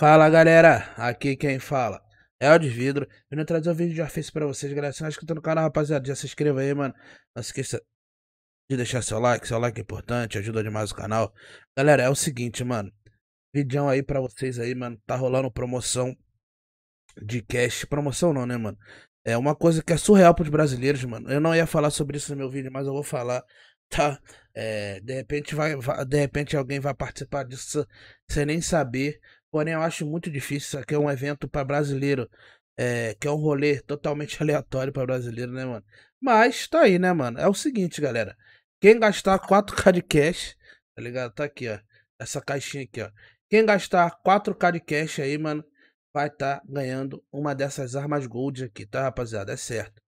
Fala galera, aqui quem fala é o de vidro. Vindo trazer um vídeo de ofício pra vocês, galera. Se não é inscrito no canal, rapaziada, já se inscreva aí, mano. Não se esqueça de deixar seu like, seu like é importante, ajuda demais o canal. Galera, é o seguinte, mano. Vídeo aí pra vocês aí, mano. Tá rolando promoção de cash. Promoção não, né, mano? É uma coisa que é surreal pros brasileiros, mano. Eu não ia falar sobre isso no meu vídeo, mas eu vou falar tá? É, de repente vai, vai, de repente alguém vai participar disso sem nem saber. Porém, eu acho muito difícil. Isso aqui é um evento para brasileiro. É, que é um rolê totalmente aleatório para brasileiro, né, mano? Mas tá aí, né, mano? É o seguinte, galera. Quem gastar 4K de cash, tá ligado? Tá aqui, ó. Essa caixinha aqui, ó. Quem gastar 4K de cash aí, mano, vai estar tá ganhando uma dessas armas gold aqui, tá, rapaziada? É certo,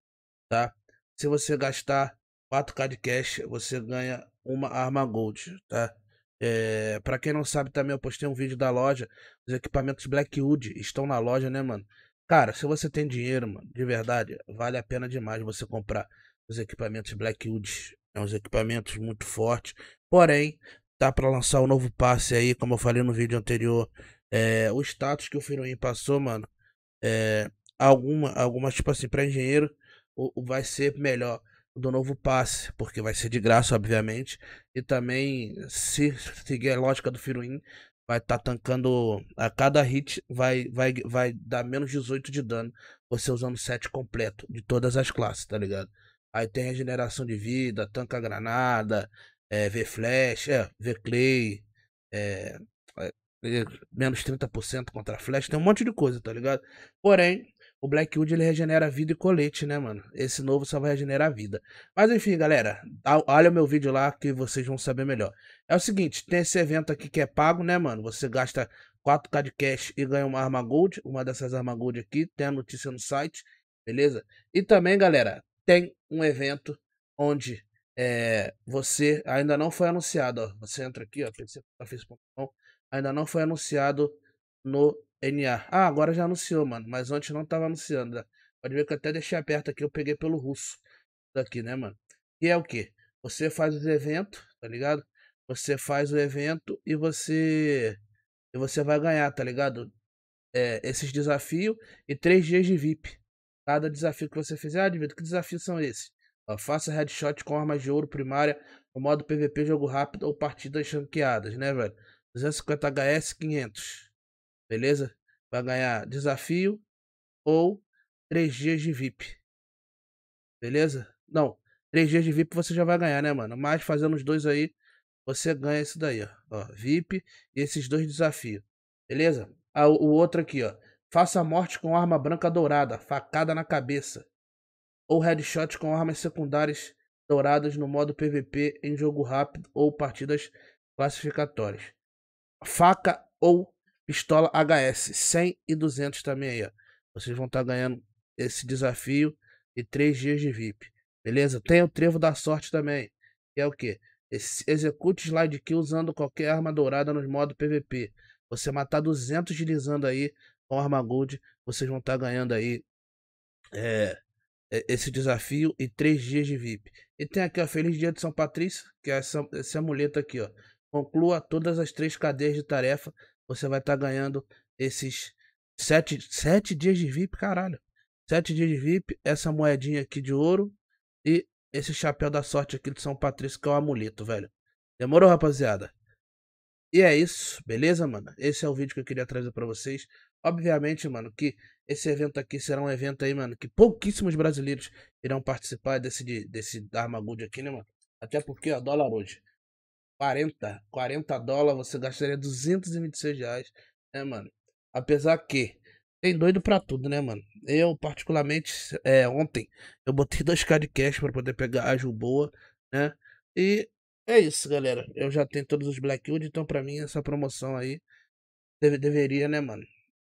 tá? Se você gastar 4K de cash, você ganha uma arma gold, tá? É, para quem não sabe também, eu postei um vídeo da loja. Os equipamentos Blackwood estão na loja, né, mano? Cara, se você tem dinheiro, mano, de verdade, vale a pena demais você comprar os equipamentos Blackwood. É uns equipamentos muito fortes. Porém, tá para lançar o um novo passe aí, como eu falei no vídeo anterior. É, o status que o Firuim passou, mano, é, alguma, algumas, tipo assim, para engenheiro, o, o, vai ser melhor do novo passe, porque vai ser de graça, obviamente. E também, se seguir a lógica do Firuin, vai estar tá tancando. A cada hit vai, vai, vai dar menos 18 de dano. Você usando o set completo de todas as classes, tá ligado? Aí tem regeneração de vida, tanca granada, é, V flash, é, V clay, é, é, menos 30% contra flash, tem um monte de coisa, tá ligado? Porém, o Blackwood ele regenera vida e colete, né, mano? Esse novo só vai regenerar vida. Mas enfim, galera, olha o meu vídeo lá que vocês vão saber melhor. É o seguinte, tem esse evento aqui que é pago, né, mano? Você gasta 4k de cash e ganha uma arma gold, uma dessas armas gold aqui, tem a notícia no site, beleza? E também, galera, tem um evento onde é, você ainda não foi anunciado, ó. Você entra aqui, ó, ainda não foi anunciado no NA. Ah, agora já anunciou, mano. Mas antes não tava anunciando. Né? Pode ver que eu até deixei aberto aqui, eu peguei pelo russo. Daqui, né, mano? E é o que? Você faz os eventos, tá ligado? Você faz o evento e você. E você vai ganhar, tá ligado? É, esses desafios e três dias de VIP. Cada desafio que você fizer, ah, admito, que desafios são esses? Ó, faça headshot com armas de ouro primária no modo PVP, jogo rápido ou partidas ranqueadas, né, velho? 250 HS 500 beleza? Vai ganhar desafio ou três dias de VIP, beleza? Não, três dias de VIP você já vai ganhar, né, mano? Mas fazendo os dois aí, você ganha isso daí, ó. ó VIP e esses dois desafios, beleza? Ah, o outro aqui, ó. Faça a morte com arma branca dourada, facada na cabeça. Ou headshot com armas secundárias douradas no modo PVP em jogo rápido ou partidas classificatórias. Faca ou pistola HS 100 e 200 também aí, ó. Vocês vão estar tá ganhando esse desafio e 3 dias de VIP. Beleza? Tem o trevo da sorte também, que é o que? Execute slide kill usando qualquer arma dourada nos modos PVP. Você matar 200 deslizando aí com arma gold, vocês vão estar tá ganhando aí é, esse desafio e 3 dias de VIP. E tem aqui, a Feliz Dia de São Patrício, que é essa, esse amuleto aqui, ó conclua todas as três cadeias de tarefa, você vai estar tá ganhando esses sete, sete dias de VIP, caralho. Sete dias de VIP, essa moedinha aqui de ouro e esse chapéu da sorte aqui de São Patrício, que é o um amuleto, velho. Demorou, rapaziada? E é isso, beleza, mano? Esse é o vídeo que eu queria trazer para vocês. Obviamente, mano, que esse evento aqui será um evento aí, mano, que pouquíssimos brasileiros irão participar desse, desse Good aqui, né, mano? Até porque, ó, dólar hoje. 40, 40 dólares, você gastaria 226 reais, né, mano? Apesar que tem doido pra tudo, né, mano? Eu, particularmente, é, ontem eu botei 2k de cash pra poder pegar a Juboa, né? E é isso, galera. Eu já tenho todos os Blackwood, então pra mim essa promoção aí deve, deveria, né, mano?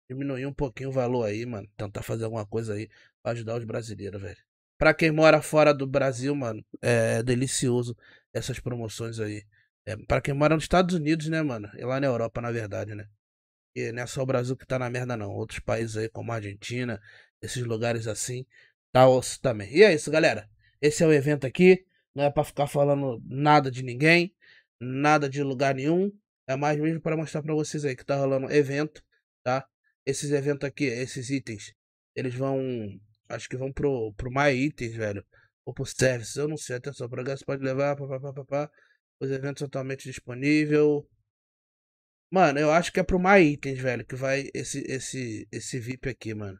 Diminuir um pouquinho o valor aí, mano. Tentar fazer alguma coisa aí pra ajudar os brasileiros, velho. Pra quem mora fora do Brasil, mano, é delicioso essas promoções aí. É, para quem mora nos Estados Unidos, né, mano? E lá na Europa, na verdade, né? E não é só o Brasil que tá na merda, não. Outros países aí, como a Argentina, esses lugares assim, tá osso também. E é isso, galera. Esse é o evento aqui. Não é pra ficar falando nada de ninguém, nada de lugar nenhum. É mais mesmo para mostrar para vocês aí que tá rolando evento, tá? Esses eventos aqui, esses itens, eles vão. Acho que vão pro, pro My Itens, velho. Ou pro Service, eu não sei. Atenção, o progresso pode levar, papapá. Pá, pá, pá, os eventos atualmente disponível. Mano, eu acho que é pro My Itens, velho, que vai esse, esse, esse VIP aqui, mano.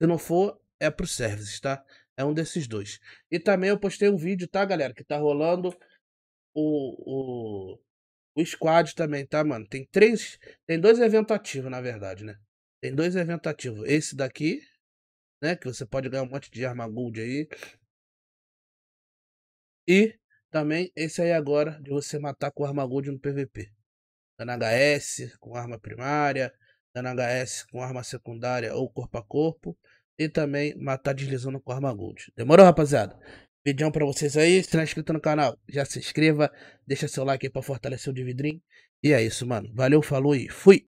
Se não for, é pro Services, tá? É um desses dois. E também eu postei um vídeo, tá, galera? Que tá rolando o, o, o Squad também, tá, mano? Tem três. Tem dois eventos ativos, na verdade, né? Tem dois eventos ativos. Esse daqui, né? Que você pode ganhar um monte de arma gold aí. E também esse aí agora de você matar com arma gold no PVP. Dando HS com arma primária, dando HS com arma secundária ou corpo a corpo. E também matar deslizando com arma gold. Demorou, rapaziada? Vídeo pra vocês aí. Se não é inscrito no canal, já se inscreva. Deixa seu like aí pra fortalecer o Dividrim. E é isso, mano. Valeu, falou e fui!